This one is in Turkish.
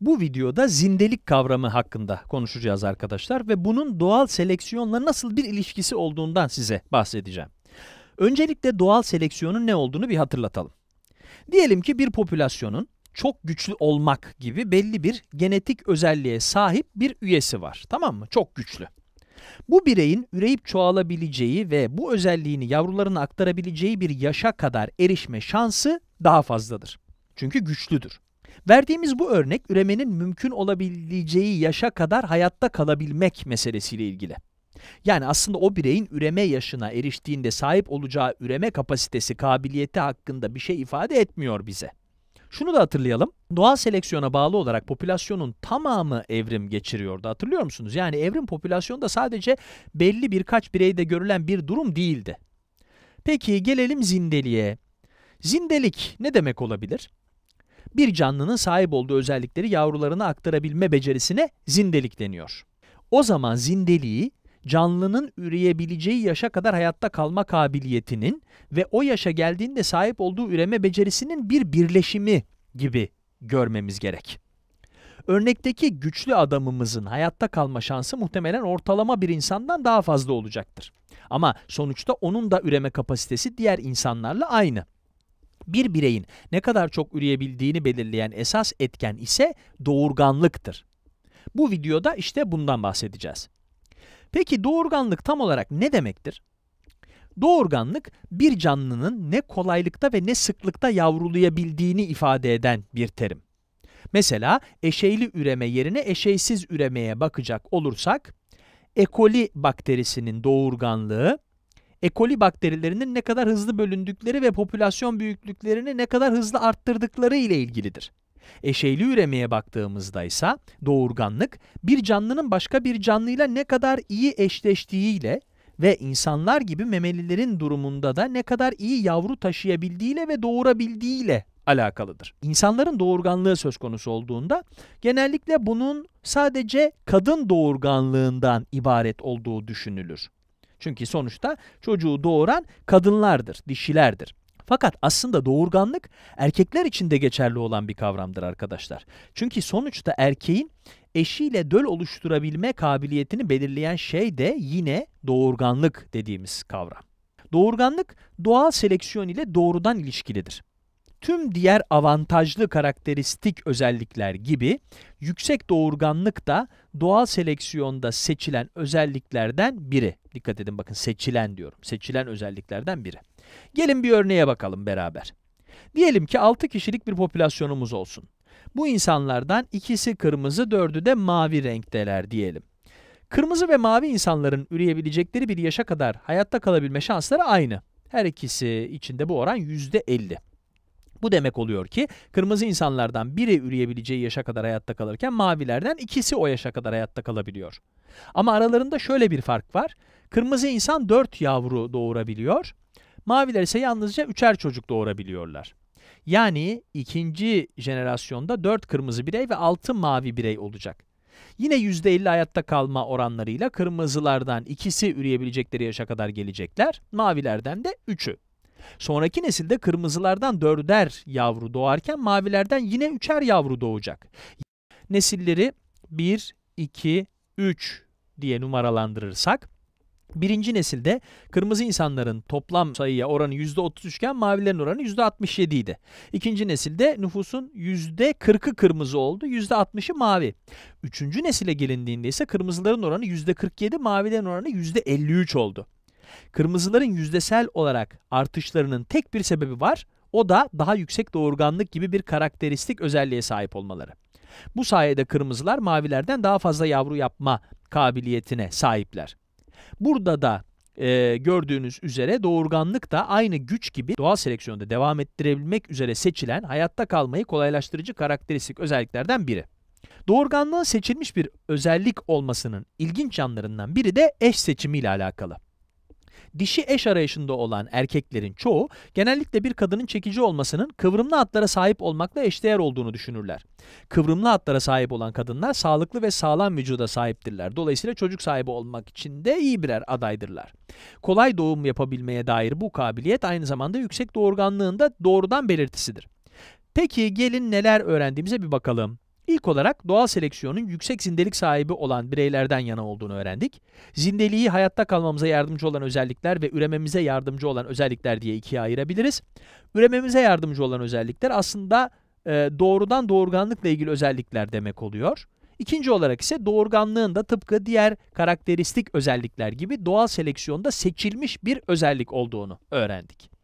Bu videoda zindelik kavramı hakkında konuşacağız arkadaşlar ve bunun doğal seleksiyonla nasıl bir ilişkisi olduğundan size bahsedeceğim. Öncelikle doğal seleksiyonun ne olduğunu bir hatırlatalım. Diyelim ki bir popülasyonun çok güçlü olmak gibi belli bir genetik özelliğe sahip bir üyesi var. Tamam mı? Çok güçlü. Bu bireyin üreyip çoğalabileceği ve bu özelliğini yavrularına aktarabileceği bir yaşa kadar erişme şansı daha fazladır. Çünkü güçlüdür. Verdiğimiz bu örnek üremenin mümkün olabileceği yaşa kadar hayatta kalabilmek meselesiyle ilgili. Yani aslında o bireyin üreme yaşına eriştiğinde sahip olacağı üreme kapasitesi, kabiliyeti hakkında bir şey ifade etmiyor bize. Şunu da hatırlayalım. Doğal seleksiyona bağlı olarak popülasyonun tamamı evrim geçiriyordu. Hatırlıyor musunuz? Yani evrim popülasyonda sadece belli birkaç bireyde görülen bir durum değildi. Peki gelelim zindeliğe. Zindelik ne demek olabilir? bir canlının sahip olduğu özellikleri yavrularına aktarabilme becerisine zindelik deniyor. O zaman zindeliği canlının üreyebileceği yaşa kadar hayatta kalma kabiliyetinin ve o yaşa geldiğinde sahip olduğu üreme becerisinin bir birleşimi gibi görmemiz gerek. Örnekteki güçlü adamımızın hayatta kalma şansı muhtemelen ortalama bir insandan daha fazla olacaktır. Ama sonuçta onun da üreme kapasitesi diğer insanlarla aynı. Bir bireyin ne kadar çok üreyebildiğini belirleyen esas etken ise doğurganlıktır. Bu videoda işte bundan bahsedeceğiz. Peki doğurganlık tam olarak ne demektir? Doğurganlık bir canlının ne kolaylıkta ve ne sıklıkta yavrulayabildiğini ifade eden bir terim. Mesela eşeyli üreme yerine eşeysiz üremeye bakacak olursak, E. coli bakterisinin doğurganlığı Ekoli bakterilerinin ne kadar hızlı bölündükleri ve popülasyon büyüklüklerini ne kadar hızlı arttırdıkları ile ilgilidir. Eşeyli üremeye baktığımızda ise doğurganlık bir canlının başka bir canlıyla ne kadar iyi eşleştiğiyle ve insanlar gibi memelilerin durumunda da ne kadar iyi yavru taşıyabildiğiyle ve doğurabildiğiyle alakalıdır. İnsanların doğurganlığı söz konusu olduğunda genellikle bunun sadece kadın doğurganlığından ibaret olduğu düşünülür. Çünkü sonuçta çocuğu doğuran kadınlardır, dişilerdir. Fakat aslında doğurganlık erkekler için de geçerli olan bir kavramdır arkadaşlar. Çünkü sonuçta erkeğin eşiyle döl oluşturabilme kabiliyetini belirleyen şey de yine doğurganlık dediğimiz kavram. Doğurganlık doğal seleksiyon ile doğrudan ilişkilidir tüm diğer avantajlı karakteristik özellikler gibi yüksek doğurganlık da doğal seleksiyonda seçilen özelliklerden biri. Dikkat edin bakın seçilen diyorum. Seçilen özelliklerden biri. Gelin bir örneğe bakalım beraber. Diyelim ki 6 kişilik bir popülasyonumuz olsun. Bu insanlardan ikisi kırmızı, dördü de mavi renkteler diyelim. Kırmızı ve mavi insanların üreyebilecekleri bir yaşa kadar hayatta kalabilme şansları aynı. Her ikisi içinde bu oran %50. Bu demek oluyor ki kırmızı insanlardan biri üreyebileceği yaşa kadar hayatta kalırken mavilerden ikisi o yaşa kadar hayatta kalabiliyor. Ama aralarında şöyle bir fark var. Kırmızı insan 4 yavru doğurabiliyor. Maviler ise yalnızca üçer çocuk doğurabiliyorlar. Yani ikinci jenerasyonda 4 kırmızı birey ve 6 mavi birey olacak. Yine %50 hayatta kalma oranlarıyla kırmızılardan ikisi üreyebilecekleri yaşa kadar gelecekler, mavilerden de üçü. Sonraki nesilde kırmızılardan dörder yavru doğarken mavilerden yine üçer yavru doğacak. Nesilleri 1, 2, 3 diye numaralandırırsak Birinci nesilde kırmızı insanların toplam sayıya oranı %33 iken mavilerin oranı %67 idi. İkinci nesilde nüfusun %40'ı kırmızı oldu, %60'ı mavi. Üçüncü nesile gelindiğinde ise kırmızıların oranı %47, mavilerin oranı %53 oldu. Kırmızıların yüzdesel olarak artışlarının tek bir sebebi var. O da daha yüksek doğurganlık gibi bir karakteristik özelliğe sahip olmaları. Bu sayede kırmızılar mavilerden daha fazla yavru yapma kabiliyetine sahipler. Burada da e, gördüğünüz üzere doğurganlık da aynı güç gibi doğal seleksiyonda devam ettirebilmek üzere seçilen hayatta kalmayı kolaylaştırıcı karakteristik özelliklerden biri. Doğurganlığın seçilmiş bir özellik olmasının ilginç yanlarından biri de eş seçimi ile alakalı dişi eş arayışında olan erkeklerin çoğu genellikle bir kadının çekici olmasının kıvrımlı atlara sahip olmakla eşdeğer olduğunu düşünürler. Kıvrımlı atlara sahip olan kadınlar sağlıklı ve sağlam vücuda sahiptirler. Dolayısıyla çocuk sahibi olmak için de iyi birer adaydırlar. Kolay doğum yapabilmeye dair bu kabiliyet aynı zamanda yüksek doğurganlığında doğrudan belirtisidir. Peki gelin neler öğrendiğimize bir bakalım. İlk olarak doğal seleksiyonun yüksek zindelik sahibi olan bireylerden yana olduğunu öğrendik. Zindeliği hayatta kalmamıza yardımcı olan özellikler ve ürememize yardımcı olan özellikler diye ikiye ayırabiliriz. Ürememize yardımcı olan özellikler aslında e, doğrudan doğurganlıkla ilgili özellikler demek oluyor. İkinci olarak ise doğurganlığın da tıpkı diğer karakteristik özellikler gibi doğal seleksiyonda seçilmiş bir özellik olduğunu öğrendik.